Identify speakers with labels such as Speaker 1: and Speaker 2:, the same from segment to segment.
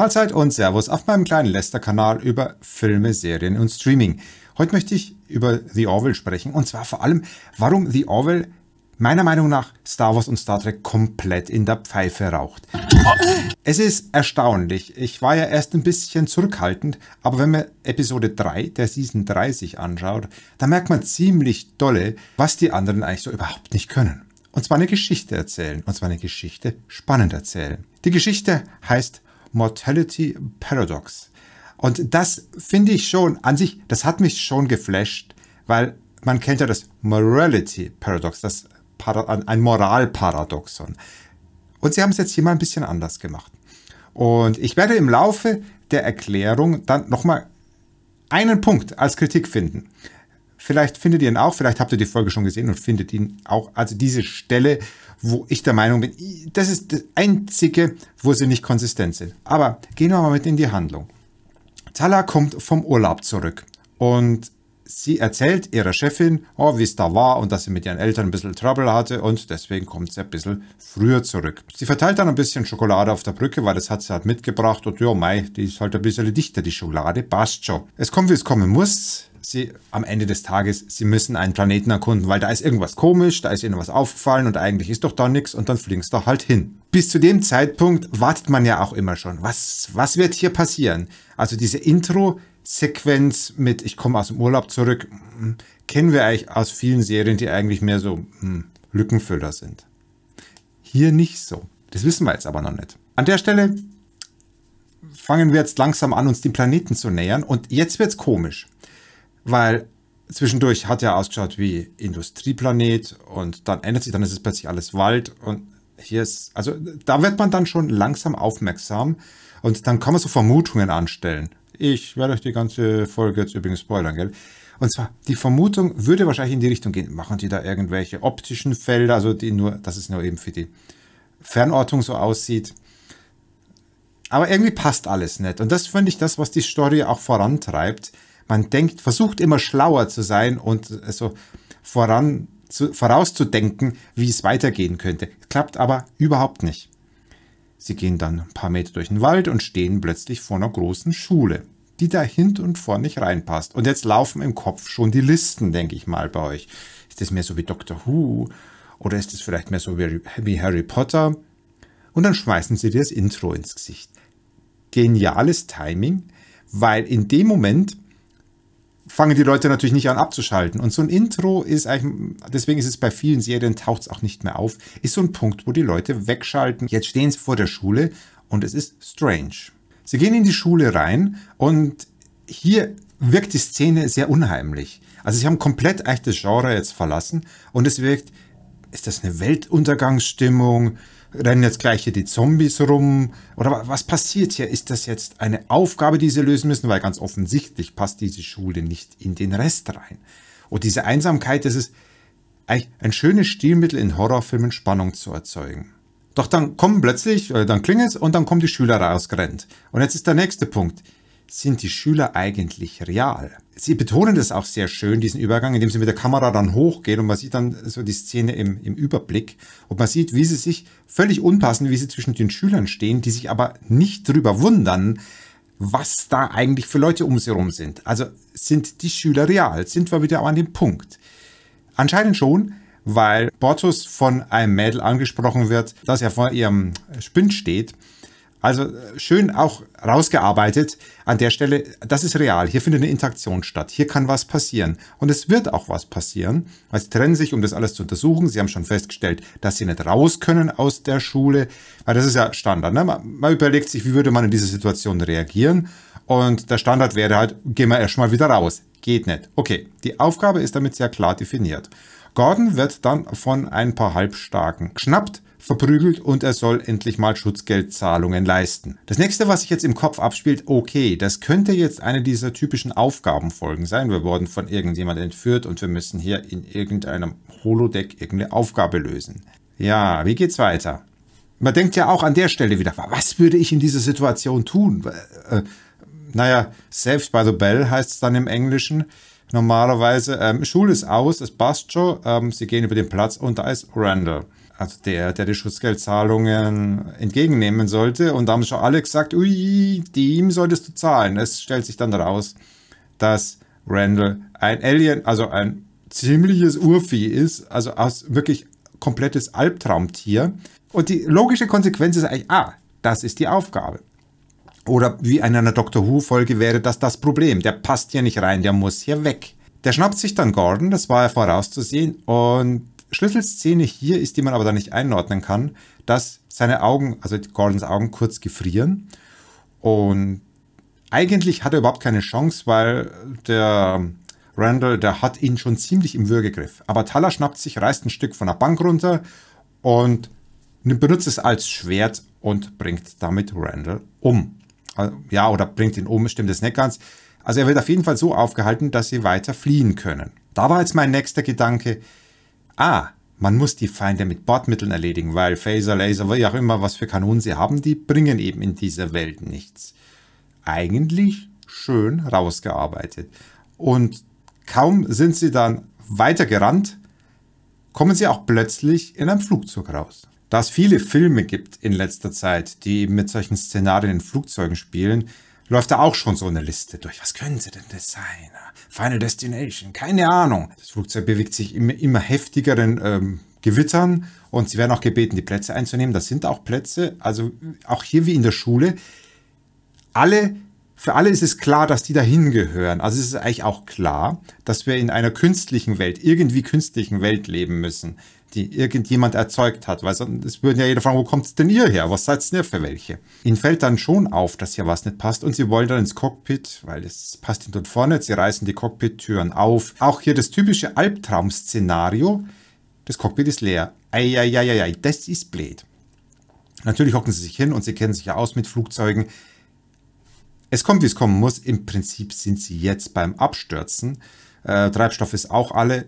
Speaker 1: Mahlzeit und Servus auf meinem kleinen Lester-Kanal über Filme, Serien und Streaming. Heute möchte ich über The Orville sprechen und zwar vor allem, warum The Orville meiner Meinung nach Star Wars und Star Trek komplett in der Pfeife raucht. Es ist erstaunlich. Ich war ja erst ein bisschen zurückhaltend, aber wenn man Episode 3 der Season 30 anschaut, dann merkt man ziemlich dolle, was die anderen eigentlich so überhaupt nicht können. Und zwar eine Geschichte erzählen. Und zwar eine Geschichte spannend erzählen. Die Geschichte heißt Mortality Paradox. Und das finde ich schon an sich, das hat mich schon geflasht, weil man kennt ja das Morality Paradox, das Para ein Moralparadoxon. Und sie haben es jetzt hier mal ein bisschen anders gemacht. Und ich werde im Laufe der Erklärung dann nochmal einen Punkt als Kritik finden. Vielleicht findet ihr ihn auch, vielleicht habt ihr die Folge schon gesehen und findet ihn auch. Also diese Stelle wo ich der Meinung bin, das ist das Einzige, wo sie nicht konsistent sind. Aber gehen wir mal mit in die Handlung. Tala kommt vom Urlaub zurück und sie erzählt ihrer Chefin, oh, wie es da war und dass sie mit ihren Eltern ein bisschen Trouble hatte und deswegen kommt sie ein bisschen früher zurück. Sie verteilt dann ein bisschen Schokolade auf der Brücke, weil das hat sie halt mitgebracht und ja, mei, die ist halt ein bisschen dichter, die Schokolade, passt schon. Es kommt, wie es kommen muss sie am Ende des Tages, sie müssen einen Planeten erkunden, weil da ist irgendwas komisch, da ist ihnen was aufgefallen und eigentlich ist doch da nichts und dann fliegen sie da halt hin. Bis zu dem Zeitpunkt wartet man ja auch immer schon. Was, was wird hier passieren? Also diese Intro-Sequenz mit Ich komme aus dem Urlaub zurück, hm, kennen wir eigentlich aus vielen Serien, die eigentlich mehr so mh, hm, Lückenfüller sind. Hier nicht so. Das wissen wir jetzt aber noch nicht. An der Stelle fangen wir jetzt langsam an, uns dem Planeten zu nähern. Und jetzt wird es komisch weil zwischendurch hat er ausgeschaut wie Industrieplanet und dann ändert sich, dann ist es plötzlich alles Wald und hier ist, also da wird man dann schon langsam aufmerksam und dann kann man so Vermutungen anstellen. Ich werde euch die ganze Folge jetzt übrigens spoilern, gell? Und zwar, die Vermutung würde wahrscheinlich in die Richtung gehen, machen die da irgendwelche optischen Felder, also die nur, das ist nur eben für die Fernortung so aussieht. Aber irgendwie passt alles nicht. Und das finde ich das, was die Story auch vorantreibt man denkt, versucht immer schlauer zu sein und so also, voran zu, vorauszudenken, wie es weitergehen könnte. Klappt aber überhaupt nicht. Sie gehen dann ein paar Meter durch den Wald und stehen plötzlich vor einer großen Schule, die da hinten und vorn nicht reinpasst. Und jetzt laufen im Kopf schon die Listen, denke ich mal, bei euch. Ist das mehr so wie Doctor Who? Oder ist es vielleicht mehr so wie Harry Potter? Und dann schmeißen sie dir das Intro ins Gesicht. Geniales Timing, weil in dem Moment fangen die Leute natürlich nicht an abzuschalten. Und so ein Intro ist eigentlich, deswegen ist es bei vielen Serien, taucht es auch nicht mehr auf, ist so ein Punkt, wo die Leute wegschalten. Jetzt stehen sie vor der Schule und es ist strange. Sie gehen in die Schule rein und hier wirkt die Szene sehr unheimlich. Also sie haben komplett echt das Genre jetzt verlassen und es wirkt, ist das eine Weltuntergangsstimmung? rennen jetzt gleich hier die Zombies rum? Oder was passiert hier? Ist das jetzt eine Aufgabe, die sie lösen müssen? Weil ganz offensichtlich passt diese Schule nicht in den Rest rein. Und diese Einsamkeit, das ist eigentlich ein schönes Stilmittel in Horrorfilmen, Spannung zu erzeugen. Doch dann kommen plötzlich, äh, dann klingelt es und dann kommen die Schüler rausgerannt. Und jetzt ist der nächste Punkt sind die Schüler eigentlich real? Sie betonen das auch sehr schön, diesen Übergang, indem sie mit der Kamera dann hochgehen und man sieht dann so die Szene im, im Überblick und man sieht, wie sie sich völlig unpassend, wie sie zwischen den Schülern stehen, die sich aber nicht drüber wundern, was da eigentlich für Leute um sie herum sind. Also sind die Schüler real? Sind wir wieder an dem Punkt? Anscheinend schon, weil Bortus von einem Mädel angesprochen wird, das ja vor ihrem Spind steht also äh, schön auch rausgearbeitet an der Stelle, das ist real. Hier findet eine Interaktion statt. Hier kann was passieren. Und es wird auch was passieren. Weil sie trennen sich, um das alles zu untersuchen. Sie haben schon festgestellt, dass sie nicht raus können aus der Schule. Weil das ist ja Standard. Ne? Man, man überlegt sich, wie würde man in diese Situation reagieren. Und der Standard wäre halt, gehen wir erstmal wieder raus. Geht nicht. Okay, die Aufgabe ist damit sehr klar definiert. Gordon wird dann von ein paar Halbstarken geschnappt verprügelt und er soll endlich mal Schutzgeldzahlungen leisten. Das nächste, was sich jetzt im Kopf abspielt, okay, das könnte jetzt eine dieser typischen Aufgabenfolgen sein. Wir wurden von irgendjemand entführt und wir müssen hier in irgendeinem Holodeck irgendeine Aufgabe lösen. Ja, wie geht's weiter? Man denkt ja auch an der Stelle wieder, was würde ich in dieser Situation tun? Äh, äh naja, saved by the bell heißt es dann im Englischen normalerweise, ähm, Schule ist aus, es passt schon, ähm, sie gehen über den Platz und da ist Randall also der, der die Schutzgeldzahlungen entgegennehmen sollte. Und da haben schon alle gesagt, ui, dem solltest du zahlen. Es stellt sich dann raus, dass Randall ein Alien, also ein ziemliches Urvieh ist, also aus wirklich komplettes Albtraumtier. Und die logische Konsequenz ist eigentlich, ah, das ist die Aufgabe. Oder wie in einer Doctor Who-Folge wäre das das Problem. Der passt hier nicht rein, der muss hier weg. Der schnappt sich dann Gordon, das war ja vorauszusehen, und Schlüsselszene hier ist, die man aber da nicht einordnen kann, dass seine Augen, also Gordons Augen, kurz gefrieren. Und eigentlich hat er überhaupt keine Chance, weil der Randall, der hat ihn schon ziemlich im Würgegriff. Aber Taller schnappt sich, reißt ein Stück von der Bank runter und benutzt es als Schwert und bringt damit Randall um. Äh, ja, oder bringt ihn um, stimmt das nicht ganz. Also er wird auf jeden Fall so aufgehalten, dass sie weiter fliehen können. Da war jetzt mein nächster Gedanke, ah, man muss die Feinde mit Bordmitteln erledigen, weil Phaser, Laser, wie auch immer, was für Kanonen sie haben, die bringen eben in dieser Welt nichts. Eigentlich schön rausgearbeitet. Und kaum sind sie dann weitergerannt, kommen sie auch plötzlich in einem Flugzeug raus. Da es viele Filme gibt in letzter Zeit, die eben mit solchen Szenarien in Flugzeugen spielen, läuft da auch schon so eine Liste durch. Was können sie denn das sein? Final Destination, keine Ahnung. Das Flugzeug bewegt sich immer, immer heftigeren ähm, Gewittern und sie werden auch gebeten, die Plätze einzunehmen. Das sind auch Plätze, also auch hier wie in der Schule. Alle, für alle ist es klar, dass die dahin gehören. Also es ist eigentlich auch klar, dass wir in einer künstlichen Welt, irgendwie künstlichen Welt leben müssen die irgendjemand erzeugt hat. Weil es würden ja jeder fragen, wo kommt es denn ihr her? Was seid ihr für welche? Ihnen fällt dann schon auf, dass hier was nicht passt und sie wollen dann ins Cockpit, weil es passt ihnen dort vorne. Sie reißen die Cockpit-Türen auf. Auch hier das typische Albtraum-Szenario. Das Cockpit ist leer. Eieieiei, das ist blöd. Natürlich hocken sie sich hin und sie kennen sich ja aus mit Flugzeugen. Es kommt, wie es kommen muss. Im Prinzip sind sie jetzt beim Abstürzen. Äh, Treibstoff ist auch alle.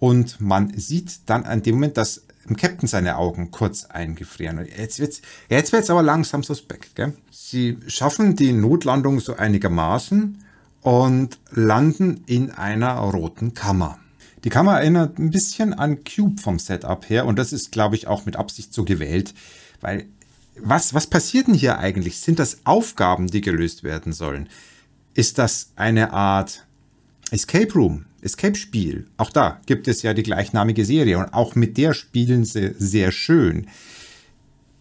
Speaker 1: Und man sieht dann an dem Moment, dass im Captain seine Augen kurz eingefrieren. Und jetzt wird's, jetzt wird's aber langsam suspekt, gell? Sie schaffen die Notlandung so einigermaßen und landen in einer roten Kammer. Die Kammer erinnert ein bisschen an Cube vom Setup her und das ist, glaube ich, auch mit Absicht so gewählt, weil was, was passiert denn hier eigentlich? Sind das Aufgaben, die gelöst werden sollen? Ist das eine Art Escape Room? Escape-Spiel. Auch da gibt es ja die gleichnamige Serie und auch mit der spielen sie sehr schön.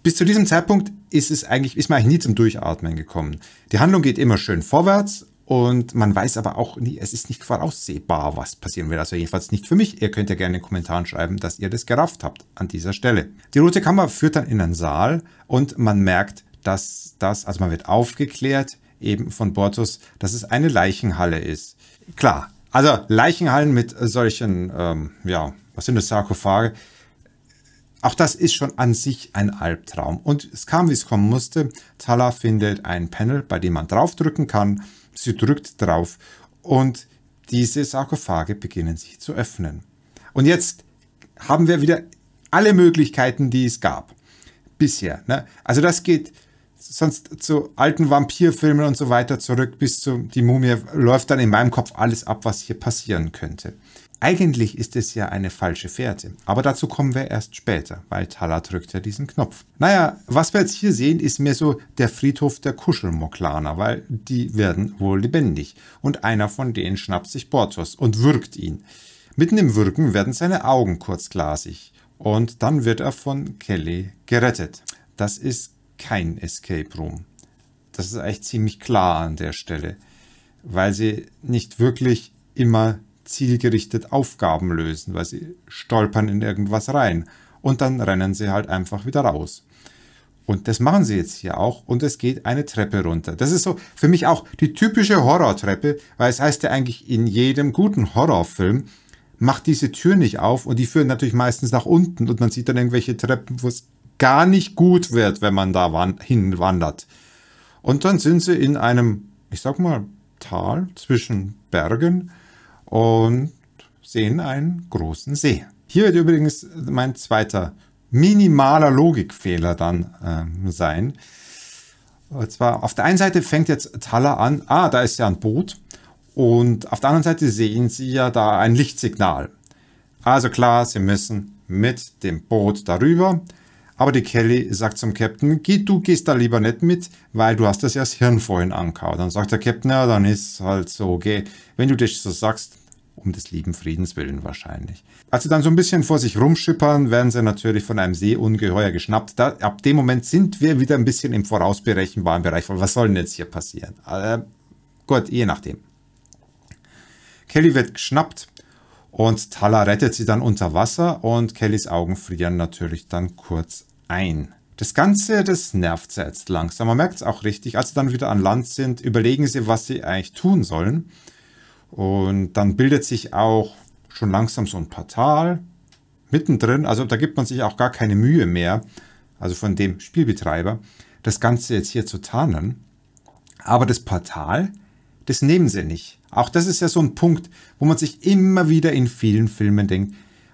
Speaker 1: Bis zu diesem Zeitpunkt ist es eigentlich, ist man eigentlich nie zum Durchatmen gekommen. Die Handlung geht immer schön vorwärts und man weiß aber auch nie, es ist nicht voraussehbar, was passieren wird. Also jedenfalls nicht für mich. Ihr könnt ja gerne in den Kommentaren schreiben, dass ihr das gerafft habt an dieser Stelle. Die rote Kammer führt dann in einen Saal und man merkt, dass das, also man wird aufgeklärt, eben von Bortus, dass es eine Leichenhalle ist. Klar, also Leichenhallen mit äh, solchen, ähm, ja, was sind das, Sarkophage? Auch das ist schon an sich ein Albtraum. Und es kam, wie es kommen musste. Tala findet ein Panel, bei dem man draufdrücken kann. Sie drückt drauf und diese Sarkophage beginnen sich zu öffnen. Und jetzt haben wir wieder alle Möglichkeiten, die es gab bisher. Ne? Also das geht sonst zu alten Vampirfilmen und so weiter zurück bis zu Die Mumie läuft dann in meinem Kopf alles ab, was hier passieren könnte. Eigentlich ist es ja eine falsche Fährte, aber dazu kommen wir erst später, weil Tala drückt ja diesen Knopf. Naja, was wir jetzt hier sehen, ist mehr so der Friedhof der Kuschelmoklaner, weil die werden wohl lebendig. Und einer von denen schnappt sich Bortos und würgt ihn. Mitten im Würgen werden seine Augen kurz glasig und dann wird er von Kelly gerettet. Das ist kein Escape Room. Das ist eigentlich ziemlich klar an der Stelle, weil sie nicht wirklich immer zielgerichtet Aufgaben lösen, weil sie stolpern in irgendwas rein und dann rennen sie halt einfach wieder raus. Und das machen sie jetzt hier auch und es geht eine Treppe runter. Das ist so für mich auch die typische Horrortreppe, weil es heißt ja eigentlich in jedem guten Horrorfilm, macht diese Tür nicht auf und die führen natürlich meistens nach unten und man sieht dann irgendwelche Treppen, wo es gar nicht gut wird, wenn man da hinwandert. Und dann sind sie in einem, ich sag mal, Tal zwischen Bergen und sehen einen großen See. Hier wird übrigens mein zweiter minimaler Logikfehler dann ähm, sein. Und zwar auf der einen Seite fängt jetzt Thaler an, ah, da ist ja ein Boot. Und auf der anderen Seite sehen Sie ja da ein Lichtsignal. Also klar, Sie müssen mit dem Boot darüber. Aber die Kelly sagt zum Captain, Geh, du gehst da lieber nicht mit, weil du hast das erst Hirn vorhin angehauen. Dann sagt der Captain, ja, dann ist halt so, okay, wenn du das so sagst, um des lieben Friedens willen wahrscheinlich. Als sie dann so ein bisschen vor sich rumschippern, werden sie natürlich von einem Seeungeheuer geschnappt. Da, ab dem Moment sind wir wieder ein bisschen im vorausberechenbaren Bereich. Was soll denn jetzt hier passieren? Äh, gut, je nachdem. Kelly wird geschnappt, und Tala rettet sie dann unter Wasser und Kellys Augen frieren natürlich dann kurz ein. Das Ganze, das nervt sie jetzt langsam. Man merkt es auch richtig. Als sie dann wieder an Land sind, überlegen sie, was sie eigentlich tun sollen. Und dann bildet sich auch schon langsam so ein Portal mittendrin. Also da gibt man sich auch gar keine Mühe mehr, also von dem Spielbetreiber, das Ganze jetzt hier zu tarnen. Aber das Portal, das nehmen sie nicht. Auch das ist ja so ein Punkt, wo man sich immer wieder in vielen Filmen denkt,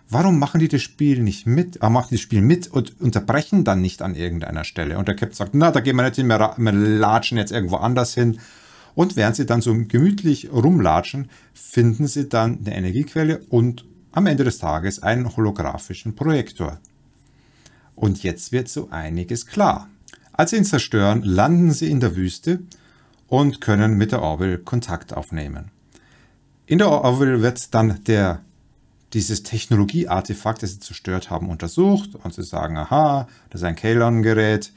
Speaker 1: warum machen die das Spiel nicht mit? Aber machen die das Spiel mit und unterbrechen dann nicht an irgendeiner Stelle. Und der Captain sagt, na, da gehen wir nicht hin, wir, wir latschen jetzt irgendwo anders hin. Und während sie dann so gemütlich rumlatschen, finden sie dann eine Energiequelle und am Ende des Tages einen holographischen Projektor. Und jetzt wird so einiges klar. Als sie ihn zerstören, landen sie in der Wüste und können mit der Orville Kontakt aufnehmen. In der Orville wird dann der, dieses Technologie-Artefakt, das sie zerstört haben, untersucht und sie sagen, aha, das ist ein Kalon-Gerät.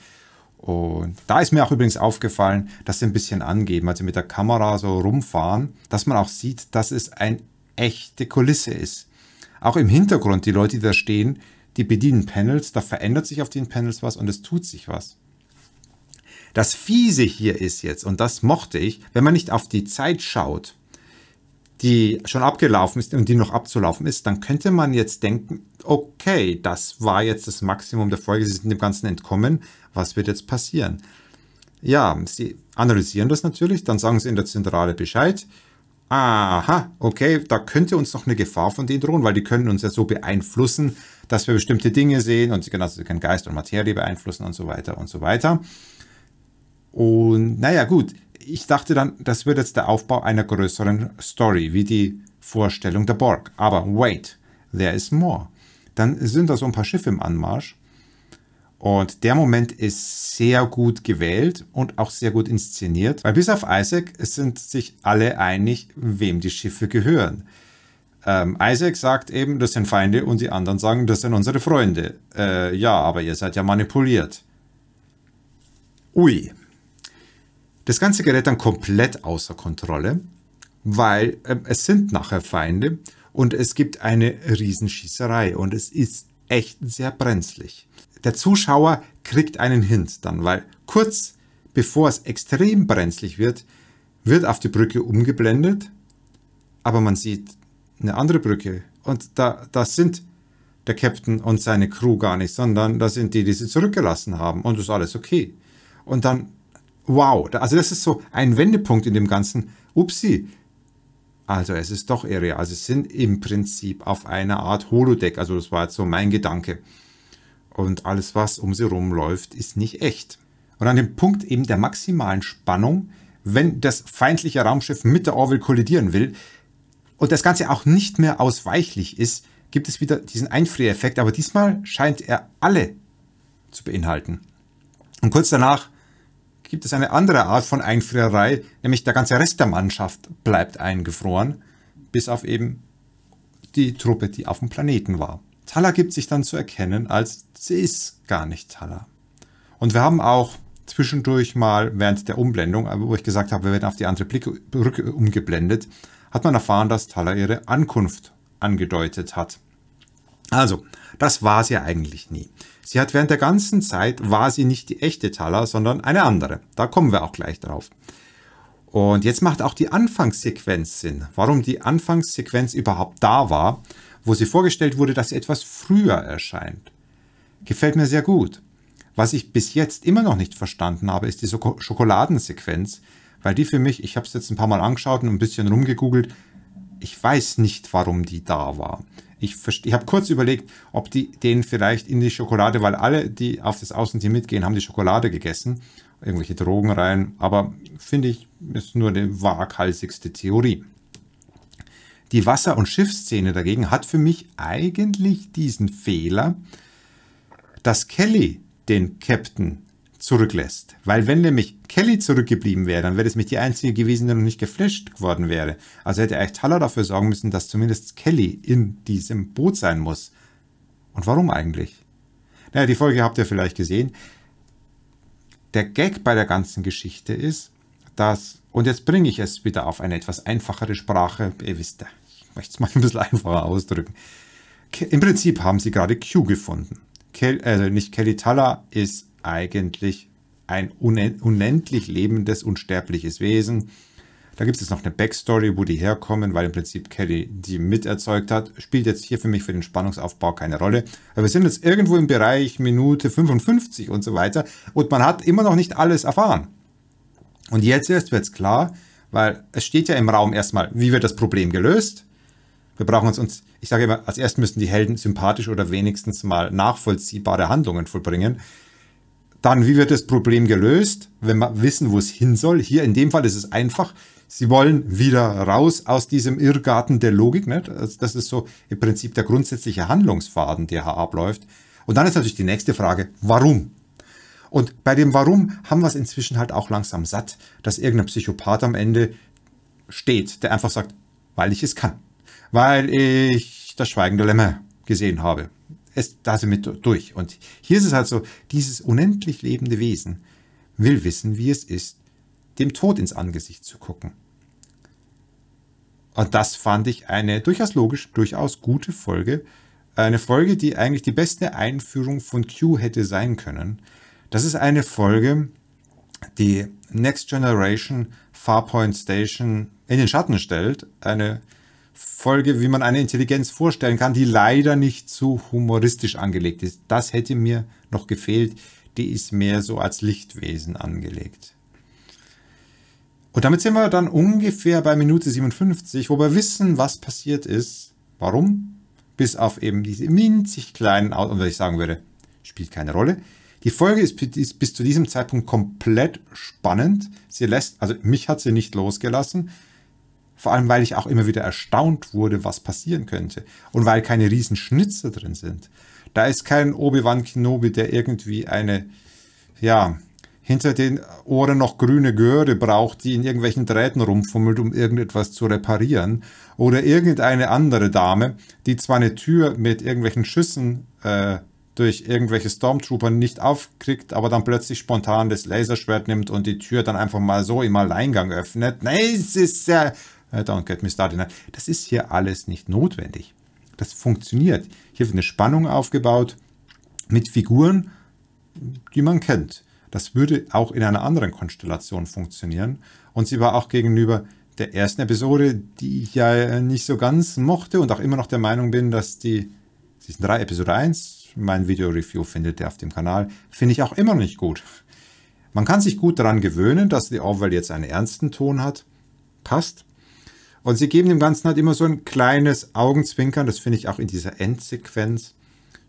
Speaker 1: Und da ist mir auch übrigens aufgefallen, dass sie ein bisschen angeben, sie also mit der Kamera so rumfahren, dass man auch sieht, dass es eine echte Kulisse ist. Auch im Hintergrund, die Leute, die da stehen, die bedienen Panels, da verändert sich auf den Panels was und es tut sich was. Das Fiese hier ist jetzt, und das mochte ich, wenn man nicht auf die Zeit schaut, die schon abgelaufen ist und die noch abzulaufen ist, dann könnte man jetzt denken, okay, das war jetzt das Maximum der Folge, sie sind dem Ganzen entkommen, was wird jetzt passieren? Ja, sie analysieren das natürlich, dann sagen sie in der Zentrale Bescheid. Aha, okay, da könnte uns noch eine Gefahr von denen drohen, weil die können uns ja so beeinflussen, dass wir bestimmte Dinge sehen und sie, können also können Geist und Materie beeinflussen und so weiter und so weiter. Und naja, gut, ich dachte dann, das wird jetzt der Aufbau einer größeren Story, wie die Vorstellung der Borg. Aber wait, there is more. Dann sind da so ein paar Schiffe im Anmarsch. Und der Moment ist sehr gut gewählt und auch sehr gut inszeniert, weil bis auf Isaac sind sich alle einig, wem die Schiffe gehören. Ähm, Isaac sagt eben, das sind Feinde und die anderen sagen, das sind unsere Freunde. Äh, ja, aber ihr seid ja manipuliert. Ui, das Ganze gerät dann komplett außer Kontrolle, weil äh, es sind nachher Feinde und es gibt eine Riesenschießerei und es ist echt sehr brenzlig. Der Zuschauer kriegt einen Hint dann, weil kurz bevor es extrem brenzlig wird, wird auf die Brücke umgeblendet, aber man sieht eine andere Brücke und da, da sind der Captain und seine Crew gar nicht, sondern da sind die, die sie zurückgelassen haben und ist alles okay. Und dann wow, also das ist so ein Wendepunkt in dem Ganzen. Upsi. Also es ist doch irre. Also es sind im Prinzip auf einer Art Holodeck. Also das war jetzt so mein Gedanke. Und alles, was um sie rumläuft, ist nicht echt. Und an dem Punkt eben der maximalen Spannung, wenn das feindliche Raumschiff mit der Orwell kollidieren will und das Ganze auch nicht mehr ausweichlich ist, gibt es wieder diesen Einfriereffekt, aber diesmal scheint er alle zu beinhalten. Und kurz danach gibt es eine andere Art von Einfrierei, nämlich der ganze Rest der Mannschaft bleibt eingefroren, bis auf eben die Truppe, die auf dem Planeten war. Tala gibt sich dann zu erkennen, als sie ist gar nicht Tala. Und wir haben auch zwischendurch mal während der Umblendung, wo ich gesagt habe, wir werden auf die andere Blickrücke umgeblendet, hat man erfahren, dass Tala ihre Ankunft angedeutet hat. Also, das war es ja eigentlich nie. Sie hat während der ganzen Zeit, war sie nicht die echte Tala, sondern eine andere. Da kommen wir auch gleich drauf. Und jetzt macht auch die Anfangssequenz Sinn. Warum die Anfangssequenz überhaupt da war, wo sie vorgestellt wurde, dass sie etwas früher erscheint. Gefällt mir sehr gut. Was ich bis jetzt immer noch nicht verstanden habe, ist die Schokoladensequenz, weil die für mich, ich habe es jetzt ein paar Mal angeschaut und ein bisschen rumgegoogelt, ich weiß nicht, warum die da war. Ich, ich habe kurz überlegt, ob die den vielleicht in die Schokolade, weil alle, die auf das Außenteam mitgehen, haben die Schokolade gegessen, irgendwelche Drogen rein, aber finde ich, ist nur eine waghalsigste Theorie. Die Wasser- und Schiffsszene dagegen hat für mich eigentlich diesen Fehler, dass Kelly den Captain zurücklässt. Weil wenn nämlich Kelly zurückgeblieben wäre, dann wäre es mich die einzige gewesen, die noch nicht geflasht worden wäre. Also hätte eigentlich Taller dafür sorgen müssen, dass zumindest Kelly in diesem Boot sein muss. Und warum eigentlich? Naja, die Folge habt ihr vielleicht gesehen. Der Gag bei der ganzen Geschichte ist, dass, und jetzt bringe ich es wieder auf eine etwas einfachere Sprache, ihr wisst ich möchte es mal ein bisschen einfacher ausdrücken. Im Prinzip haben sie gerade Q gefunden. Kel, also nicht Kelly Taller ist eigentlich ein unendlich lebendes, unsterbliches Wesen. Da gibt es jetzt noch eine Backstory, wo die herkommen, weil im Prinzip Kelly die miterzeugt hat. Spielt jetzt hier für mich für den Spannungsaufbau keine Rolle. Aber wir sind jetzt irgendwo im Bereich Minute 55 und so weiter. Und man hat immer noch nicht alles erfahren. Und jetzt erst wird es klar, weil es steht ja im Raum erstmal, wie wird das Problem gelöst? Wir brauchen uns, uns ich sage immer, als erstes müssen die Helden sympathisch oder wenigstens mal nachvollziehbare Handlungen vollbringen. Dann, wie wird das Problem gelöst? Wenn wir wissen, wo es hin soll. Hier in dem Fall ist es einfach. Sie wollen wieder raus aus diesem Irrgarten der Logik. Ne? Das ist so im Prinzip der grundsätzliche Handlungsfaden, der hier abläuft. Und dann ist natürlich die nächste Frage, warum? Und bei dem Warum haben wir es inzwischen halt auch langsam satt, dass irgendein Psychopath am Ende steht, der einfach sagt, weil ich es kann, weil ich das schweigende Lämmer gesehen habe ist damit durch. Und hier ist es also, dieses unendlich lebende Wesen will wissen, wie es ist, dem Tod ins Angesicht zu gucken. Und das fand ich eine durchaus logisch, durchaus gute Folge. Eine Folge, die eigentlich die beste Einführung von Q hätte sein können. Das ist eine Folge, die Next Generation Farpoint Station in den Schatten stellt. Eine Folge, wie man eine Intelligenz vorstellen kann, die leider nicht zu humoristisch angelegt ist. Das hätte mir noch gefehlt. Die ist mehr so als Lichtwesen angelegt. Und damit sind wir dann ungefähr bei Minute 57, wo wir wissen, was passiert ist, warum, bis auf eben diese winzig kleinen, und was ich sagen würde, spielt keine Rolle. Die Folge ist, ist bis zu diesem Zeitpunkt komplett spannend. Sie lässt, also mich hat sie nicht losgelassen. Vor allem, weil ich auch immer wieder erstaunt wurde, was passieren könnte. Und weil keine riesen Schnitzer drin sind. Da ist kein Obi-Wan Kenobi, der irgendwie eine, ja, hinter den Ohren noch grüne Göre braucht, die in irgendwelchen Drähten rumfummelt, um irgendetwas zu reparieren. Oder irgendeine andere Dame, die zwar eine Tür mit irgendwelchen Schüssen äh, durch irgendwelche Stormtrooper nicht aufkriegt, aber dann plötzlich spontan das Laserschwert nimmt und die Tür dann einfach mal so im Alleingang öffnet. Nein, es ist ja Don't get me started. Das ist hier alles nicht notwendig. Das funktioniert. Hier wird eine Spannung aufgebaut mit Figuren, die man kennt. Das würde auch in einer anderen Konstellation funktionieren. Und sie war auch gegenüber der ersten Episode, die ich ja nicht so ganz mochte und auch immer noch der Meinung bin, dass die Season 3 Episode 1, mein Video-Review findet ihr auf dem Kanal, finde ich auch immer noch nicht gut. Man kann sich gut daran gewöhnen, dass die Orwell jetzt einen ernsten Ton hat. Passt. Und sie geben dem Ganzen halt immer so ein kleines Augenzwinkern, das finde ich auch in dieser Endsequenz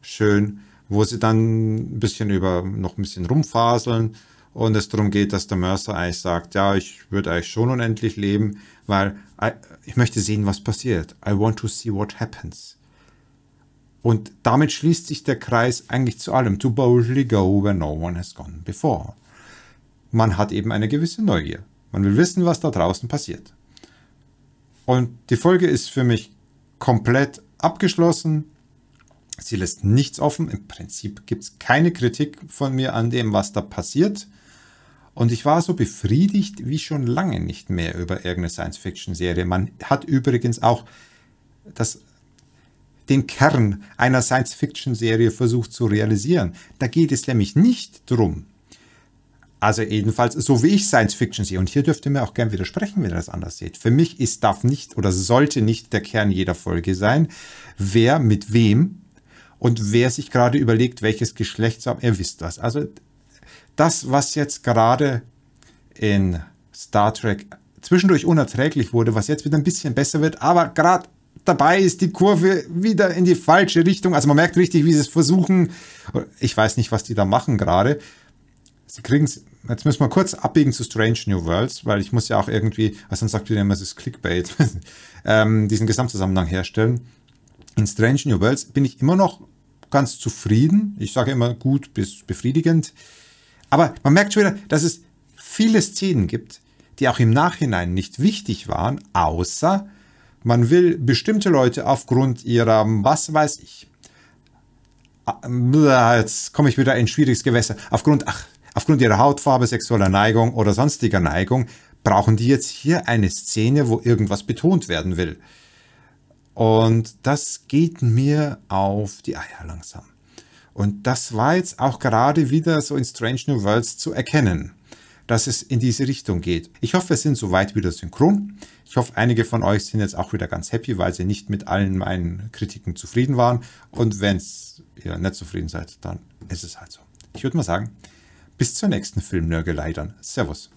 Speaker 1: schön, wo sie dann ein bisschen über, noch ein bisschen rumfaseln und es darum geht, dass der Mercer eigentlich sagt, ja, ich würde eigentlich schon unendlich leben, weil I, äh, ich möchte sehen, was passiert. I want to see what happens. Und damit schließt sich der Kreis eigentlich zu allem. To boldly go where no one has gone before. Man hat eben eine gewisse Neugier. Man will wissen, was da draußen passiert. Und die Folge ist für mich komplett abgeschlossen. Sie lässt nichts offen. Im Prinzip gibt es keine Kritik von mir an dem, was da passiert. Und ich war so befriedigt wie schon lange nicht mehr über irgendeine Science-Fiction-Serie. Man hat übrigens auch das, den Kern einer Science-Fiction-Serie versucht zu realisieren. Da geht es nämlich nicht darum, also jedenfalls, so wie ich Science Fiction sehe, und hier dürft ihr mir auch gern widersprechen, wenn ihr das anders seht. Für mich ist, darf nicht oder sollte nicht der Kern jeder Folge sein, wer mit wem und wer sich gerade überlegt, welches Geschlecht haben, ihr wisst das. Also das, was jetzt gerade in Star Trek zwischendurch unerträglich wurde, was jetzt wieder ein bisschen besser wird, aber gerade dabei ist die Kurve wieder in die falsche Richtung. Also man merkt richtig, wie sie es versuchen. Ich weiß nicht, was die da machen gerade. Sie kriegen es jetzt müssen wir kurz abbiegen zu Strange New Worlds, weil ich muss ja auch irgendwie, also dann sagt wieder immer, es ist Clickbait, ähm, diesen Gesamtzusammenhang herstellen. In Strange New Worlds bin ich immer noch ganz zufrieden. Ich sage immer gut bis befriedigend. Aber man merkt schon wieder, dass es viele Szenen gibt, die auch im Nachhinein nicht wichtig waren, außer man will bestimmte Leute aufgrund ihrer, was weiß ich, ah, jetzt komme ich wieder in schwieriges Gewässer, aufgrund, ach, aufgrund ihrer Hautfarbe, sexueller Neigung oder sonstiger Neigung, brauchen die jetzt hier eine Szene, wo irgendwas betont werden will. Und das geht mir auf die Eier langsam. Und das war jetzt auch gerade wieder so in Strange New Worlds zu erkennen, dass es in diese Richtung geht. Ich hoffe, wir sind soweit wieder synchron. Ich hoffe, einige von euch sind jetzt auch wieder ganz happy, weil sie nicht mit allen meinen Kritiken zufrieden waren. Und wenn ihr nicht zufrieden seid, dann ist es halt so. Ich würde mal sagen, bis zur nächsten Filmnörgelei dann. Servus.